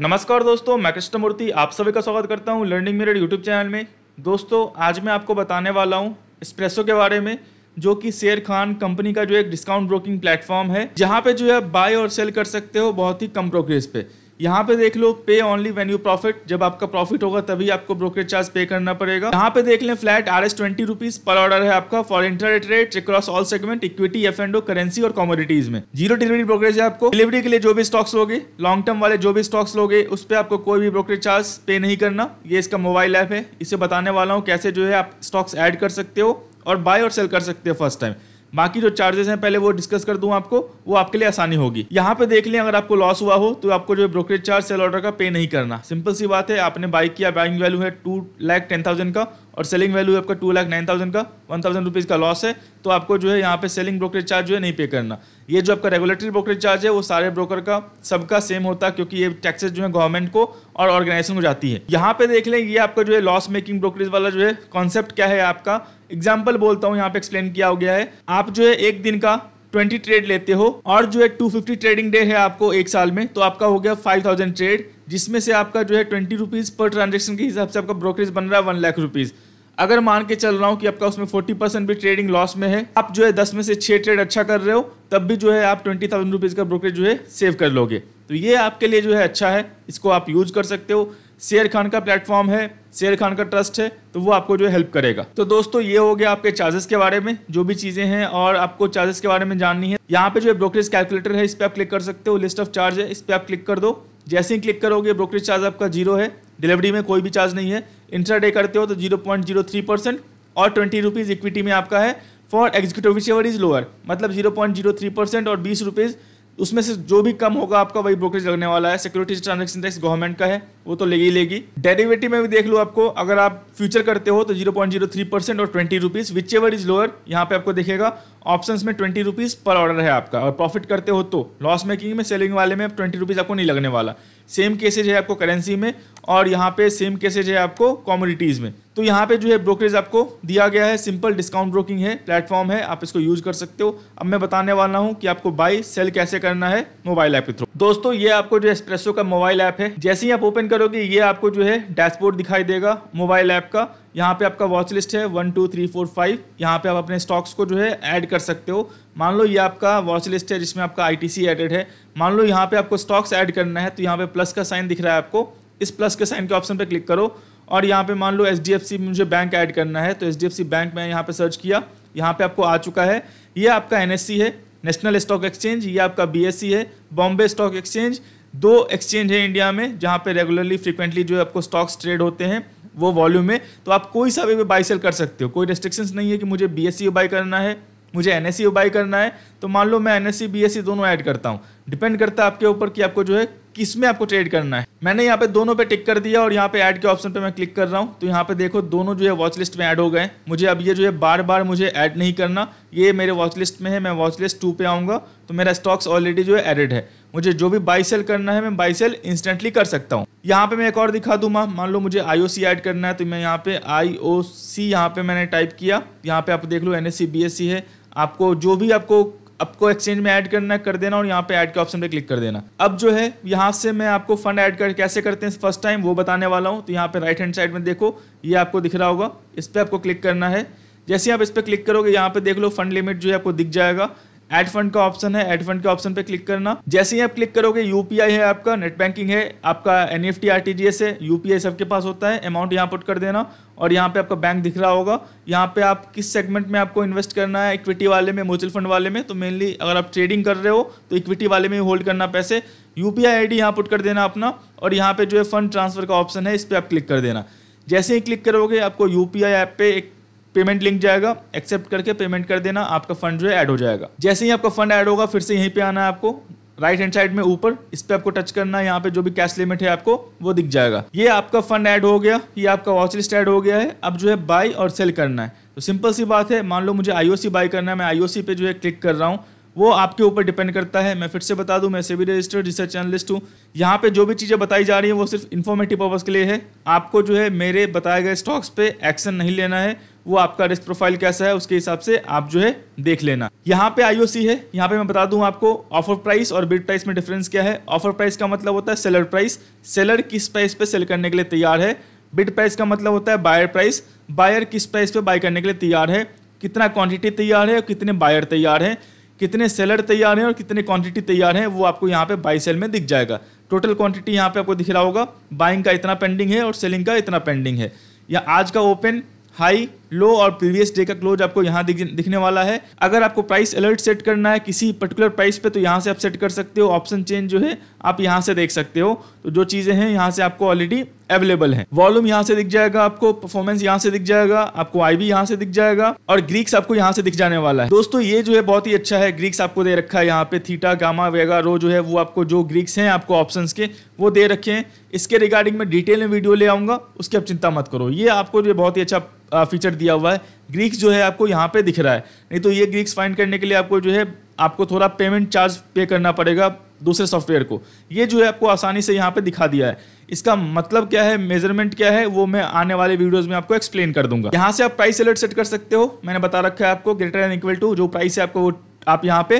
नमस्कार दोस्तों मैं कृष्णमूर्ति आप सभी का स्वागत करता हूँ लर्निंग मेरे यूट्यूब चैनल में दोस्तों आज मैं आपको बताने वाला हूँ स्प्रेसो के बारे में जो कि शेयर खान कंपनी का जो एक डिस्काउंट ब्रोकिंग प्लेटफॉर्म है जहाँ पे जो है बाय और सेल कर सकते हो बहुत ही कम प्रोग्रेस पे यहाँ पे देख लो पे ओनली वेन यू प्रॉफिट जब आपका प्रॉफिट होगा तभी आपको ब्रोकरेज चार्ज पे करना पड़ेगा यहाँ पे देख लें flat R S twenty rupees पर ऑर्डर है आपका for intraday rate across all segment equity F and O currency और कॉमोडिटीज में जीरो डिलीवरी ब्रोकरेज है आपको डिलीवरी के लिए जो भी स्टॉक्स लोगे लॉन्ग टर्म वाले जो भी स्टॉक्स लोगे उस पर आपको कोई भी ब्रोकरेज चार्ज पे नहीं करना ये इसका मोबाइल ऐप है इसे बताने वाला हूँ कैसे जो है आप स्टॉक्स एड कर सकते हो और बाय और सेल कर सकते हो फर्स्ट टाइम बाकी जो चार्जेस हैं पहले वो डिस्कस कर दूं आपको वो आपके लिए आसानी होगी यहाँ पे देख लें अगर आपको लॉस हुआ हो तो आपको जो ब्रोकरेज चार्ज सेल ऑर्डर का पे नहीं करना सिंपल सी बात है आपने बाई किया बाइंग वैल्यू है टू लाख टेन थाउजेंड का और सेलिंग वैल्यू आपका टू लाख नाइन थाउजेंड का वन थाउजेंड रुपीज़ का लॉस है तो आपको जो है यहाँ पे सेलिंग ब्रोकरेज चार्ज जो है नहीं पे करना ये जो आपका रेगुलेटरी ब्रोकरेज चार्ज है वो सारे ब्रोकर का सबका सेम होता है क्योंकि ये टैक्सेस जो है गवर्नमेंट को और ऑर्गेनाइजेशन को जाती है यहाँ पे देख लें ये आपका जो है लॉस मेकिंग ब्रोकरेज वाला जो है कॉन्सेप्ट क्या है आपका एग्जाम्पल बोलता हूँ यहाँ पे एक्सप्लेन किया हो गया है आप जो है एक दिन का 20 ट्रेड लेते हो और जो है 250 ट्रेडिंग डे है आपको एक साल में तो आपका हो गया 5000 ट्रेड जिसमें से आपका जो है ट्वेंटी रुपीज़ पर ट्रांजेक्शन के हिसाब से आपका ब्रोकरेज बन रहा है वन लाख रुपीज़ अगर मान के चल रहा हूँ कि आपका उसमें 40 परसेंट भी ट्रेडिंग लॉस में है आप जो है दस में से छह ट्रेड अच्छा कर रहे हो तब भी जो है आप ट्वेंटी थाउजेंड का ब्रोकरेज जो है सेव कर लोगे तो ये आपके लिए जो है अच्छा है इसको आप यूज कर सकते हो शेयर खान का प्लेटफॉर्म है शेयर खान का ट्रस्ट है तो वो आपको जो हेल्प करेगा तो दोस्तों ये हो गया आपके चार्जेस के बारे में जो भी चीज़ें हैं और आपको चार्जेस के बारे में जाननी है यहाँ पे जो है ब्रोकरेज कैलकुलेटर है इस पर आप क्लिक कर सकते हो लिस्ट ऑफ चार्ज है इस पर आप क्लिक कर दो जैसे ही क्लिक करोगे ब्रोकरेज चार्ज आपका जीरो है डिलीवरी में कोई भी चार्ज नहीं है डे करते हो तो zero point zero three percent और ट्वेंटी रुपीज़ इक्विटी में आपका है फॉर एग्जीक्यूटिव इज़ लोअर मतलब zero point zero three percent और बीस रुपीज़ उसमें से जो भी कम होगा आपका वही ब्रोकरेज लगने वाला है सिक्योरिटीज ट्रांजेक्शन टैक्स गवर्नमेंट का है वो तो लेगी लेगी डेरिवेटिव में भी देख लो आपको अगर आप फ्यूचर करते हो तो 0.03 परसेंट और twenty rupees whichever is lower यहाँ पे आपको देखेगा ऑप्शन में ट्वेंटी रुपीज़ पर ऑर्डर है आपका और प्रॉफिट करते हो तो लॉस मेकिंग में सेलिंग वाले में ट्वेंटी रुपीज़ आपको नहीं लगने वाला सेम केसेज है आपको करेंसी में और यहाँ पे सेम केसेज है आपको कॉमोडिटीज़ में तो यहाँ पे जो है ब्रोकरेज आपको दिया गया है सिंपल डिस्काउंट ब्रोकिंग है प्लेटफॉर्म है आप इसको यूज कर सकते हो अब मैं बताने वाला हूँ कि आपको बाई सेल कैसे करना है मोबाइल ऐप के थ्रू दोस्तों ये आपको जो एक्सप्रेसो का मोबाइल ऐप है जैसे ही आप ओपन करोगे ये आपको जो है डैशबोर्ड दिखाई देगा मोबाइल ऐप का यहाँ पे आपका वॉच लिस्ट है one two three four five यहाँ पे आप अपने स्टॉक्स को जो है ऐड कर सकते हो मान लो ये आपका वॉच लिस्ट है जिसमें आपका आई एडेड है मान लो यहाँ पे आपको स्टॉक्स ऐड करना है तो यहाँ पे प्लस का साइन दिख रहा है आपको इस प्लस के साइन के ऑप्शन पे क्लिक करो और यहाँ पे मान लो एच मुझे बैंक ऐड करना है तो एच बैंक मैं यहाँ पे सर्च किया यहाँ पे आपको आ चुका है ये आपका एन है नेशनल स्टॉक एक्सचेंज ये आपका बी है बॉम्बे स्टॉक एक्सचेंज दो एक्सचेंज है इंडिया में जहाँ पे रेगुलरली फ्रिक्वेंटली जो आपको स्टॉक्स ट्रेड होते हैं वो वॉल्यूम में तो आप कोई सा भी बाई सेल कर सकते हो कोई रेस्ट्रिक्शंस नहीं है कि मुझे बी एस बाई करना है मुझे एन एस बाई करना है तो मान लो मैं एन एस सी दोनों ऐड करता हूँ डिपेंड करता है आपके ऊपर कि आपको जो है किस में आपको ट्रेड करना है मैंने यहाँ पे दोनों पे टिक कर दिया और यहाँ पे ऐड के ऑप्शन पे मैं क्लिक कर रहा हूँ तो यहाँ पे देखो दोनों जो है वॉच लिस्ट में ऐड हो गए मुझे अब ये जो है बार बार मुझे ऐड नहीं करना ये मेरे वॉच लिस्ट में है मैं वॉच लिस्ट टू पे आऊँगा तो मेरा स्टॉक्स ऑलरेडी जो है एडेड है मुझे जो भी बाई सेल करना है मैं बाई सेल इंस्टेंटली कर सकता हूँ यहाँ पे मैं एक और दिखा दूँ मान लो मुझे आई ऐड करना है तो मैं यहाँ पे आई ओ सी यहाँ पे मैंने टाइप किया यहाँ पे आप देख लो N S C B S C है आपको जो भी आपको आपको एक्सचेंज में ऐड करना कर देना और यहाँ पे ऐड के ऑप्शन पे क्लिक कर देना अब जो है यहाँ से मैं आपको फंड ऐड कर कैसे करते हैं फर्स्ट टाइम वो बताने वाला हूँ तो यहाँ पे राइट हैंड साइड में देखो ये आपको दिख रहा होगा इस पर आपको क्लिक करना है जैसे आप इस पर क्लिक करोगे यहाँ पे देख लो फंड लिमिट जो है आपको दिख जाएगा एड फंड का ऑप्शन है एड फंड के ऑप्शन पे क्लिक करना जैसे ही आप क्लिक करोगे यूपीआई है आपका नेट बैंकिंग है आपका एन एफ टी आर है यूपीआई सबके पास होता है अमाउंट यहाँ पुट कर देना और यहाँ पे आपका बैंक दिख रहा होगा यहाँ पे आप किस सेगमेंट में आपको इन्वेस्ट करना है इक्विटी वाले में म्यूचुअल फंड वाले में तो मेनली अगर आप ट्रेडिंग कर रहे हो तो इक्विटी वाले में ही होल्ड करना पैसे U P I I D यहाँ पुट कर देना अपना और यहाँ पे जो है फंड ट्रांसफर का ऑप्शन है इस पर आप क्लिक कर देना जैसे ही क्लिक करोगे आपको यू पी आई ऐप पे एक पेमेंट लिंक जाएगा एक्सेप्ट करके पेमेंट कर देना आपका फंड जो है ऐड हो जाएगा जैसे ही आपका फंड ऐड होगा फिर से यहीं पे आना है आपको राइट हैंड साइड में ऊपर इस पर आपको टच करना है यहाँ पे जो भी कैश लिमिट है आपको वो दिख जाएगा ये आपका फंड ऐड हो गया ये आपका वॉच लिस्ट ऐड हो गया है अब जो है बाय और सेल करना है तो सिंपल सी बात है मान लो मुझे आईओसी बाय करना है मैं आईओसी पे जो है क्लिक कर रहा हूँ वो आपके ऊपर डिपेंड करता है मैं फिर से बता दूं मैं से भी रजिस्टर्ड रिसर्च एनलिस्ट हूँ यहाँ पे जो भी चीज़ें बताई जा रही हैं वो सिर्फ इन्फॉर्मेटिव पर्पज़ के लिए है आपको जो है मेरे बताए गए स्टॉक्स पे एक्शन नहीं लेना है वो आपका रिस्क प्रोफाइल कैसा है उसके हिसाब से आप जो है देख लेना यहाँ पे आईओसी है यहाँ पे मैं बता दूँ आपको ऑफर प्राइस और बिड प्राइस में डिफरेंस क्या है ऑफर प्राइस का मतलब होता है सेलर प्राइस सेलर किस प्राइस पे सेल करने के लिए तैयार है बिड प्राइस का मतलब होता है बायर प्राइस बायर किस प्राइस पे बाय करने के लिए तैयार है कितना क्वांटिटी तैयार है और कितने बायर तैयार हैं कितने सेलर तैयार हैं और कितने क्वांटिटी तैयार हैं वो आपको यहाँ पे बाई सेल में दिख जाएगा टोटल क्वांटिटी यहाँ पे आपको दिख रहा होगा बाइंग का इतना पेंडिंग है और सेलिंग का इतना पेंडिंग है या आज का ओपन हाई लो और प्रीवियस डे का क्लोज आपको यहाँ दिखने वाला है अगर आपको प्राइस अलर्ट सेट करना है किसी पर्टिकुलर प्राइस पे तो यहाँ से आप सेट कर सकते हो ऑप्शन चेंज जो है आप यहाँ से देख सकते हो तो जो चीज़ें हैं यहाँ से आपको ऑलरेडी अवेलेबल है वॉल्यूम यहाँ से दिख जाएगा आपको परफॉर्मेंस यहाँ से दिख जाएगा आपको आई बी यहाँ से दिख जाएगा और ग्रीक्स आपको यहाँ से दिख जाने वाला है दोस्तों ये जो है बहुत ही अच्छा है ग्रीक्स आपको दे रखा है यहाँ पे थीटा गामा वेगा रो जो है वो आपको जो ग्रीक्स हैं आपको ऑप्शन के वो दे रखे हैं इसके रिगार्डिंग में डिटेल में वीडियो ले आऊंगा उसकी आप चिंता मत करो ये आपको जो बहुत ही अच्छा फीचर दिया हुआ है ग्रीक्स जो है आपको यहाँ पे दिख रहा है नहीं तो ये ग्रीक्स फाइंड करने के लिए आपको जो है आपको थोड़ा पेमेंट चार्ज पे करना पड़ेगा दूसरे सॉफ्टवेयर को ये जो है आपको आसानी से यहाँ पे दिखा दिया है इसका मतलब क्या है मेजरमेंट क्या है वो मैं आने वाले वीडियोस में आपको एक्सप्लेन कर दूंगा यहाँ से आप प्राइस अलर्ट सेट कर सकते हो मैंने बता रखा है आपको ग्रेटर एन इक्वल टू जो प्राइस है आपको वो आप यहाँ पे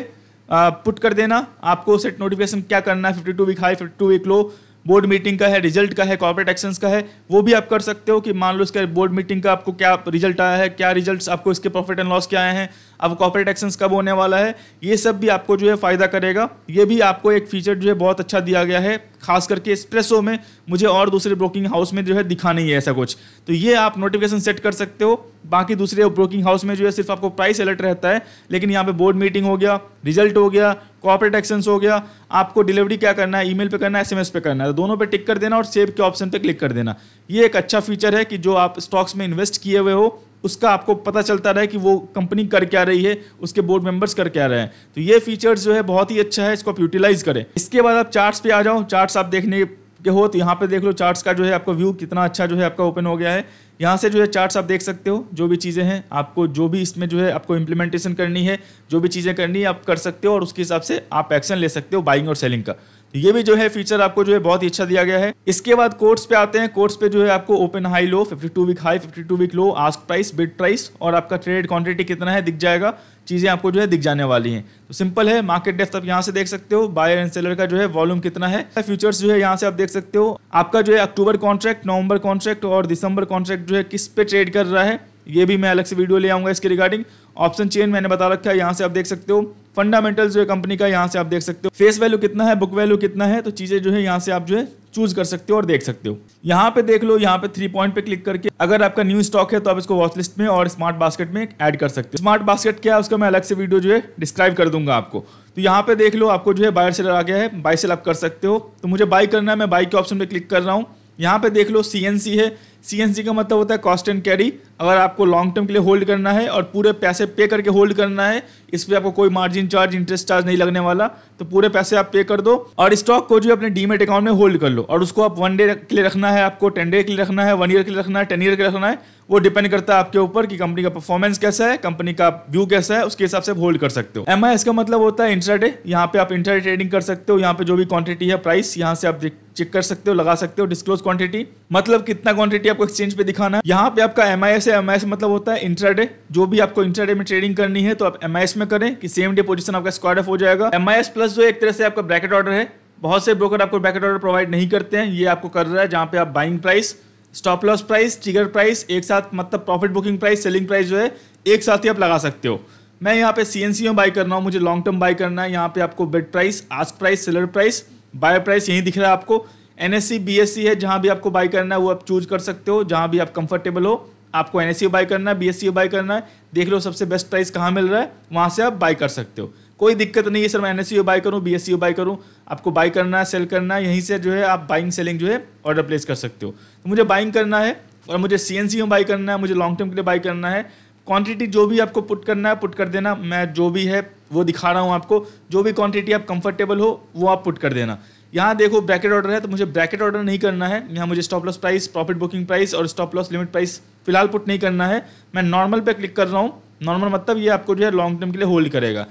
पुट कर देना आपको सेट नोटिफिकेशन क्या करना है fifty two week high fifty two week low board meeting का है रिजल्ट का है कॉर्पोरेट एक्शंस का है वो भी आप कर सकते हो कि मान लो इसके बोर्ड मीटिंग का आपको क्या रिजल्ट आया है क्या रिजल्ट आपको इसके प्रॉफिट एंड लॉस के आए हैं अब कॉपरेट एक्शंस कब होने वाला है ये सब भी आपको जो है फ़ायदा करेगा ये भी आपको एक फीचर जो है बहुत अच्छा दिया गया है खास करके एक्सप्रेसो में मुझे और दूसरे ब्रोकिंग हाउस में जो है दिखा नहीं है ऐसा कुछ तो ये आप नोटिफिकेशन सेट कर सकते हो बाकी दूसरे ब्रोकिंग हाउस में जो है सिर्फ आपको प्राइस अलर्ट रहता है लेकिन यहाँ पे बोर्ड मीटिंग हो गया रिजल्ट हो गया कॉपरेट एक्शंस हो गया आपको डिलीवरी क्या करना है ईमेल पे करना है एसएमएस पे करना है तो दोनों पे टिक कर देना और सेव के ऑप्शन पे क्लिक कर देना ये एक अच्छा फीचर है कि जो आप स्टॉक्स में इन्वेस्ट किए हुए हो उसका आपको पता चलता रहे कि वो कंपनी कर क्या रही है उसके बोर्ड मेंबर्स कर क्या रहे हैं तो ये फीचर्स जो है बहुत ही अच्छा है इसको आप यूटिलाइज करें इसके बाद आप चार्ट्स पे आ जाओ चार्ट्स आप देखने के हो तो यहाँ पे देख लो चार्ट्स का जो है आपका व्यू कितना अच्छा जो है आपका ओपन हो गया है यहाँ से जो है चार्ट्स आप देख सकते हो जो भी चीज़ें हैं आपको जो भी इसमें जो है आपको इम्प्लीमेंटेशन करनी है जो भी चीज़ें करनी है आप कर सकते हो और उसके हिसाब से आप एक्शन ले सकते हो बाइंग और सेलिंग का ये भी जो है फीचर आपको जो है बहुत ही अच्छा दिया गया है इसके बाद कोर्ट्स पे आते हैं कोर्ट्स पे जो है आपको open high low 52 week high 52 week low ask price bid price और आपका ट्रेड क्वांटिटी कितना है दिख जाएगा चीज़ें आपको जो है दिख जाने वाली हैं तो सिंपल है मार्केट डेफ्थ आप यहाँ से देख सकते हो बायर एंड सेलर का जो है वॉल्यूम कितना है फ्यूचर्स जो है यहाँ से आप देख सकते हो आपका जो है अक्टूबर कॉन्ट्रैक्ट नवंबर कॉन्ट्रैक्ट और दिसंबर कॉन्ट्रैक्ट जो है किस पे ट्रेड कर रहा है ये भी मैं अलग से वीडियो ले आऊंगा इसके रिगार्डिंग ऑप्शन चेन मैंने बता रखा है यहाँ से आप देख सकते हो फंडामेंटल जो है कंपनी का यहाँ से आप देख सकते हो फेस वैल्यू कितना है बुक वैल्यू कितना है तो चीज़ें जो है यहाँ से आप जो है चूज कर सकते हो और देख सकते हो यहाँ पे देख लो यहाँ पे थ्री पॉइंट पे क्लिक करके अगर आपका न्यू स्टॉक है तो आप इसको वॉच लिस्ट में और स्मार्ट बास्केट में ऐड कर सकते हो स्मार्ट बास्केट क्या है उसका मैं अलग से वीडियो जो है डिस्क्राइब कर दूंगा आपको तो यहाँ पे देख लो आपको जो है बायर सेलर आ गया है बाई सेल आप कर सकते हो तो मुझे बाई करना है मैं बाई के ऑप्शन पे क्लिक कर रहा हूँ यहाँ पे देख लो सी है सी का मतलब होता है कॉस्ट एंड कैरी अगर आपको लॉन्ग टर्म के लिए होल्ड करना है और पूरे पैसे पे करके होल्ड करना है इस पर आपको कोई मार्जिन चार्ज इंटरेस्ट चार्ज नहीं लगने वाला तो पूरे पैसे आप पे कर दो और स्टॉक को जो अपने डीमेट अकाउंट में होल्ड कर लो और उसको आप वन डे के लिए रखना है आपको टेन डे के लिए रखना है वन ईयर के लिए रखना है टेन ईयर के लिए रखना है वो डिपेंड करता है आपके ऊपर कि कंपनी का परफॉर्मेंस कैसा है कंपनी का व्यू कैसा है उसके हिसाब से होल्ड कर सकते हो एम का मतलब होता है इंटरडे यहाँ पे आप इंटरडे ट्रेडिंग कर सकते हो यहाँ पे जो भी क्वांटिटी है प्राइस यहाँ से आप चेक कर सकते हो लगा सकते हो डिस्क्लोज क्वांटिटी मतलब कितना क्वांटिटी आपको एक्सचेंज पे दिखाना है यहाँ पे आपका M I S M I S मतलब होता है इंट्राडे जो भी आपको इंट्राडे में ट्रेडिंग करनी है तो आप एम आई एस में करें कि सेम डे पोजिशन आपका स्क्वाड ऑफ हो जाएगा एम आई एस प्लस जो एक तरह से आपका ब्रैकेट ऑर्डर है बहुत से ब्रोकर आपको ब्रैकेट ऑर्डर प्रोवाइड नहीं करते हैं ये आपको कर रहा है जहाँ पे आप buying price stop loss price trigger price एक साथ मतलब profit booking price selling price जो है एक साथ ही आप लगा सकते हो मैं यहाँ पे सी एन सी में बाई करना हूँ मुझे लॉन्ग टर्म बाई करना है यहाँ पे आपको bid price ask price seller price buy price यही दिख रहा है आपको एन एस है जहाँ भी आपको बाई करना है वो आप चूज कर सकते हो जहाँ भी आप कंफर्टेबल हो आपको एन बाई करना है बी बाई करना है देख लो सबसे बेस्ट प्राइस कहाँ मिल रहा है वहाँ से आप बाई कर सकते हो कोई दिक्कत नहीं है सर मैं एन एस बाई करूँ बी बाई करूँ आपको बाई करना है सेल करना है यहीं से जो है आप बाइंग सेलिंग जो है ऑर्डर प्लेस कर सकते हो तो मुझे बाइंग करना है और मुझे सी में बाई करना है मुझे लॉन्ग टर्म के लिए बाई करना है क्वांटिटी जो भी आपको पुट करना है पुट कर देना मैं जो भी है वो दिखा रहा हूँ आपको जो भी क्वांटिटी आप कंफर्टेबल हो वो आप पुट कर देना यहाँ देखो ब्रैकेट ऑर्डर है तो मुझे ब्रैकेट ऑर्डर नहीं करना है यहाँ मुझे stop loss price profit booking price और स्टॉप लॉस लिमिट प्राइस फिलहाल पुट नहीं करना है मैं नॉर्मल पे क्लिक कर रहा हूँ नॉर्मल मतलब ये आपको जो है लॉन्ग टर्म के लिए होल्ड करेगा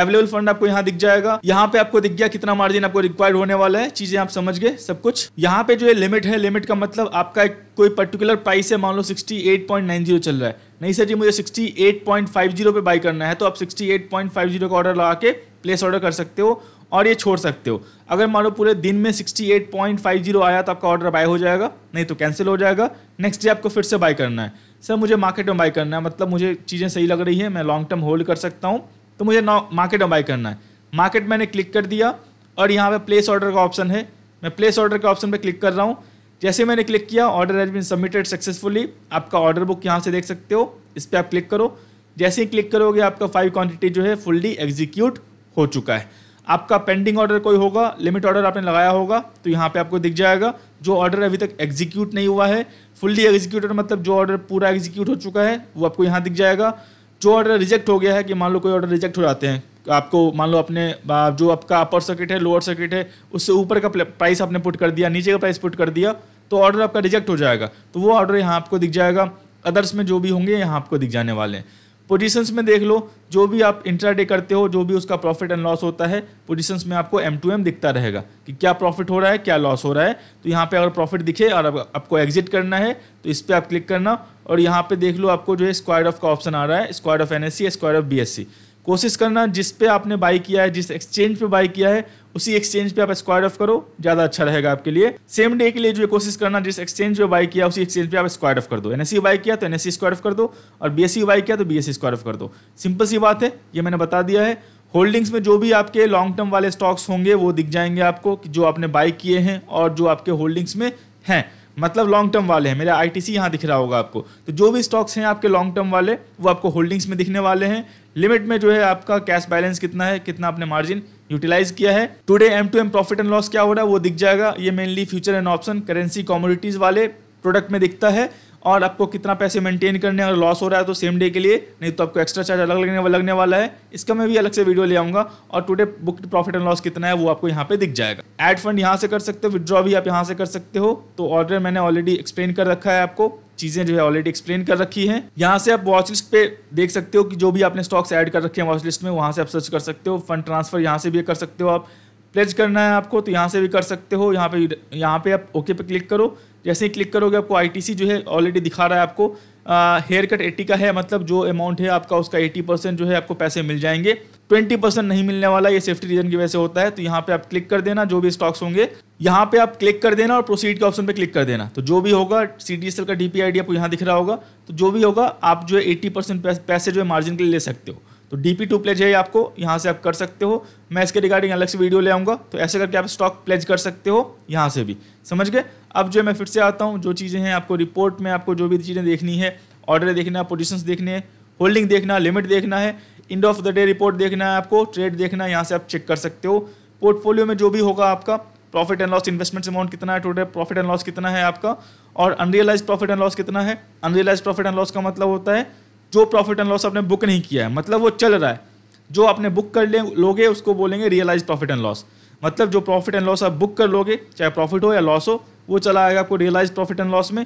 अवेलेबल फंड आपको यहाँ दिख जाएगा यहाँ पे आपको दिख गया कितना मार्जिन आपको रिक्वायर्ड होने वाला है चीजें आप समझ गए सब कुछ यहाँ पे जो है लिमिट है लिमिट का मतलब आपका एक कोई पर्टिकुलर प्राइस है मान लो 68.90 चल रहा है नहीं सर जी मुझे 68.50 पे बाई करना है तो आप 68.50 का ऑर्डर लगा के प्लेस ऑर्डर कर सकते हो और ये छोड़ सकते हो अगर मान लो पूरे दिन में 68.50 आया तो आपका ऑर्डर बाय हो जाएगा नहीं तो कैंसिल हो जाएगा नेक्स्ट डे आपको फिर से बाय करना है सर मुझे मार्केट में बाय करना है मतलब मुझे चीज़ें सही लग रही है मैं लॉन्ग टर्म होल्ड कर सकता हूँ तो मुझे मार्केट में बाय करना है मार्केट मैंने क्लिक कर दिया और यहाँ पर प्लेस ऑर्डर का ऑप्शन है मैं प्लेस ऑर्डर के ऑप्शन पर क्लिक कर रहा हूँ जैसे मैंने क्लिक किया order has been submitted successfully आपका ऑर्डर बुक यहाँ से देख सकते हो इस पर आप क्लिक करो जैसे ही क्लिक करोगे आपका फाइव क्वांटिटी जो है फुल्ली एग्जीक्यूट हो चुका है आपका पेंडिंग ऑर्डर कोई होगा लिमिट ऑर्डर आपने लगाया होगा तो यहाँ पे आपको दिख जाएगा जो ऑर्डर अभी तक एग्जीक्यूट नहीं हुआ है फुल्ली एग्जीक्यूटेड मतलब जो ऑर्डर पूरा एग्जीक्यूट हो चुका है वो आपको यहाँ दिख जाएगा जो ऑर्डर रिजेक्ट हो गया है कि मान लो कोई ऑर्डर रिजेक्ट हो जाते हैं आपको मान लो अपने जो आपका अपर सर्किट है लोअर सर्किट है उससे ऊपर का प्राइस आपने पुट कर दिया नीचे का प्राइस पुट कर दिया तो ऑर्डर आपका रिजेक्ट हो जाएगा तो वो ऑर्डर यहाँ आपको दिख जाएगा अदर्स में जो भी होंगे यहाँ आपको दिख जाने वाले हैं पोजीशंस में देख लो जो भी आप इंट्राडे करते हो जो भी उसका प्रॉफिट एंड लॉस होता है पोजीशंस में आपको एम टू एम दिखता रहेगा कि क्या प्रॉफिट हो रहा है क्या लॉस हो रहा है तो यहाँ पे अगर प्रॉफिट दिखे और आप, आपको एग्जिट करना है तो इस पर आप क्लिक करना और यहाँ पे देख लो आपको जो है स्क्वायर ऑफ का ऑप्शन आ रहा है square off N S C square off B S C कोशिश करना जिस पे आपने बाई किया है जिस एक्सचेंज पे बाई किया है उसी एक्सचेंज पे आप स्क्वायर ऑफ करो ज़्यादा अच्छा रहेगा आपके लिए सेम डे के लिए जो कोशिश करना जिस एक्सचेंज पे बाई किया उसी एक्सचेंज पे आप स्क्वायर ऑफ कर दो एनएससी बाई किया तो एनएससी स्क्वायर ऑफ कर दो और बीएससी बाई किया तो बीएससी स्क्वायर ऑफ कर दो सिंपल सी बात है ये मैंने बता दिया है होल्डिंग्स में जो भी आपके लॉन्ग टर्म वाले स्टॉक्स होंगे वो दिख जाएंगे आपको कि जो आपने बाई किए हैं और जो आपके होल्डिंग्स में हैं मतलब लॉन्ग टर्म वाले हैं मेरा आई टी सी यहाँ दिख रहा होगा आपको तो जो भी स्टॉक्स हैं आपके लॉन्ग टर्म वाले वो आपको होल्डिंग्स में दिखने वाले हैं लिमिट में जो है आपका कैश बैलेंस कितना है कितना आपने मार्जिन यूटिलाइज किया है today M to M profit and loss क्या हो रहा है वो दिख जाएगा ये mainly future and option currency commodities वाले प्रोडक्ट में दिखता है और आपको कितना पैसे मेंटेन करने अगर लॉस हो रहा है तो सेम डे के लिए नहीं तो आपको एक्स्ट्रा चार्ज अलग लगने लगने वाला है इसका मैं भी अलग से वीडियो ले आऊंगा और today book profit and loss कितना है वो आपको यहाँ पे दिख जाएगा एड फंड यहाँ से कर सकते हो विद्रॉ भी आप यहाँ से कर सकते हो तो ऑर्डर मैंने ऑलरेडी एक्सप्लेन कर रखा है आपको चीज़ें जो है ऑलरेडी एक्सप्लेन कर रखी है यहाँ से आप वॉच लिस्ट पे देख सकते हो कि जो भी आपने स्टॉक्स एड कर रखे हैं वॉच लिस्ट में वहाँ से आप सर्च कर सकते हो फंड ट्रांसफ़र यहाँ से भी कर सकते हो आप प्लेज करना है आपको तो यहाँ से भी कर सकते हो यहाँ पे यहाँ पे आप ओके पे क्लिक करो जैसे ही क्लिक करोगे आपको आईटीसी जो है ऑलरेडी दिखा रहा है आपको हेयर कट एट्टी का है मतलब जो अमाउंट है आपका उसका एट्टी परसेंट जो है आपको पैसे मिल जाएंगे ट्वेंटी परसेंट नहीं मिलने वाला ये सेफ्टी रीजन की वजह से होता है तो यहाँ पे आप क्लिक कर देना जो भी स्टॉक्स होंगे यहाँ पे आप क्लिक कर देना और प्रोसीड के ऑप्शन पे क्लिक कर देना तो जो भी होगा सी डी एस एल का डी पी आई डी आपको यहाँ दिख रहा होगा तो जो भी होगा आप जो है एट्टी परसेंट पैसे जो है मार्जिन के लिए ले सकते हो तो डी पी टू प्लेज है आपको यहाँ से आप कर सकते हो मैं इसके रिगार्डिंग अलग से वीडियो ले आऊँगा तो ऐसे करके आप स्टॉक प्लेज कर सकते हो यहाँ से भी समझ गए अब जो मैं फिर से आता हूँ जो चीज़ें हैं आपको रिपोर्ट में आपको जो भी चीज़ें देखनी है ऑर्डर देखना पोजिशन देखने होल्डिंग देखना लिमिट देखना है end of the day report देखना है आपको ट्रेड देखना है यहाँ से आप चेक कर सकते हो पोर्टफोलियो में जो भी होगा आपका profit and loss investment amount कितना है टोटल प्रॉफिट एंड लॉस कितना है आपका और अनरियलाइज प्रॉफिट एंड लॉस कितना है अनरियलाइज प्रॉफिट एंड लॉस का मतलब होता है जो प्रॉफिट एंड लॉस आपने बुक नहीं किया है मतलब वो चल रहा है जो आपने बुक कर ले लोगे उसको बोलेंगे रियलाइज प्रॉफिट एंड लॉस मतलब जो प्रॉफिट एंड लॉस आप बुक कर लोगे चाहे प्रॉफिट हो या लॉस हो वो चला आएगा आपको रियलाइज प्रॉफिट एंड लॉस में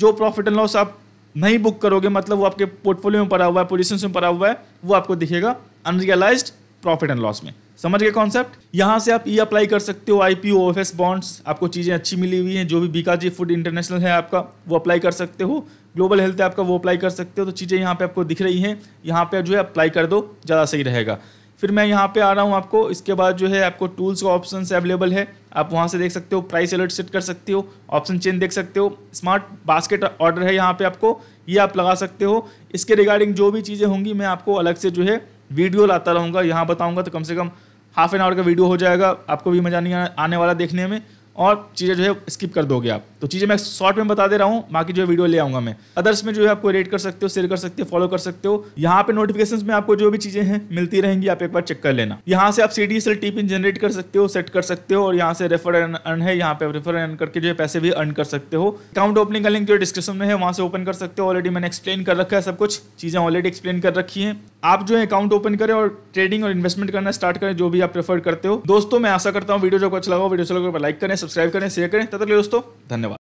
जो प्रॉफिट एंड लॉस आप नहीं बुक करोगे मतलब वो आपके पोर्टफोलियो में पड़ा हुआ है पोजिशन में पड़ा हुआ है वो आपको दिखेगा अनरियलाइज प्रॉफिट एंड लॉस में समझ गए कॉन्सेप्ट यहाँ से आप ई अप्लाई कर सकते हो I P O F S bonds आपको चीज़ें अच्छी मिली हुई हैं जो भी बीकाजी फूड इंटरनेशनल है आपका वो अप्लाई कर सकते हो ग्लोबल हेल्थ ऐप का वो अप्लाई कर सकते हो तो चीज़ें यहाँ पे आपको दिख रही हैं यहाँ पे जो है अप्लाई कर दो ज़्यादा सही रहेगा फिर मैं यहाँ पे आ रहा हूँ आपको इसके बाद जो है आपको टूल्स का ऑप्शन अवेलेबल है आप वहाँ से देख सकते हो प्राइस अलर्ट सेट कर सकते हो ऑप्शन चेंज देख सकते हो स्मार्ट बास्केट ऑर्डर है यहाँ पर आपको ये आप लगा सकते हो इसके रिगार्डिंग जो भी चीज़ें होंगी मैं आपको अलग से जो है वीडियो लाता रहूँगा यहाँ बताऊँगा तो कम से कम हाफ एन आवर का वीडियो हो जाएगा आपको भी मज़ा नहीं आने वाला देखने में और चीज़ें जो है स्किप कर दोगे आप तो चीज़ें मैं शॉर्ट में बता दे रहा हूँ बाकी जो है वीडियो ले आऊँगा मैं अदर्स में जो है आपको रेट कर सकते हो शेयर कर सकते हो फॉलो कर सकते हो यहाँ पे नोटिफिकेशन में आपको जो भी चीज़ें हैं मिलती रहेंगी आप एक बार चेक कर लेना यहाँ से आप C D SL TPIN generate कर सकते हो सेट कर सकते हो और यहाँ से रेफर अर्न है यहाँ पे आप रेफर अर्न करके जो है पैसे भी अर्न कर सकते हो अकाउंट ओपनिंग का लिंक जो डिस्क्रिप्शन में है वहाँ से ओपन कर सकते हो ऑलरेडी मैंने एक्सप्लेन कर रखा है सब कुछ चीज़ें ऑलरेडी एक्सप्लेन कर रखी है आप जो है अकाउंट ओपन करें और ट्रेडिंग और इन्वेस्टमेंट करना स्टार्ट करें जो भी आप प्रेफर करते हो दोस्तों मैं आशा करता हूँ वीडियो जो अच्छा लगा वीडियो अच्छा लगा लाइक तो करें सब्सक्राइब करें शेयर करें तब तक दोस्तों धन्यवाद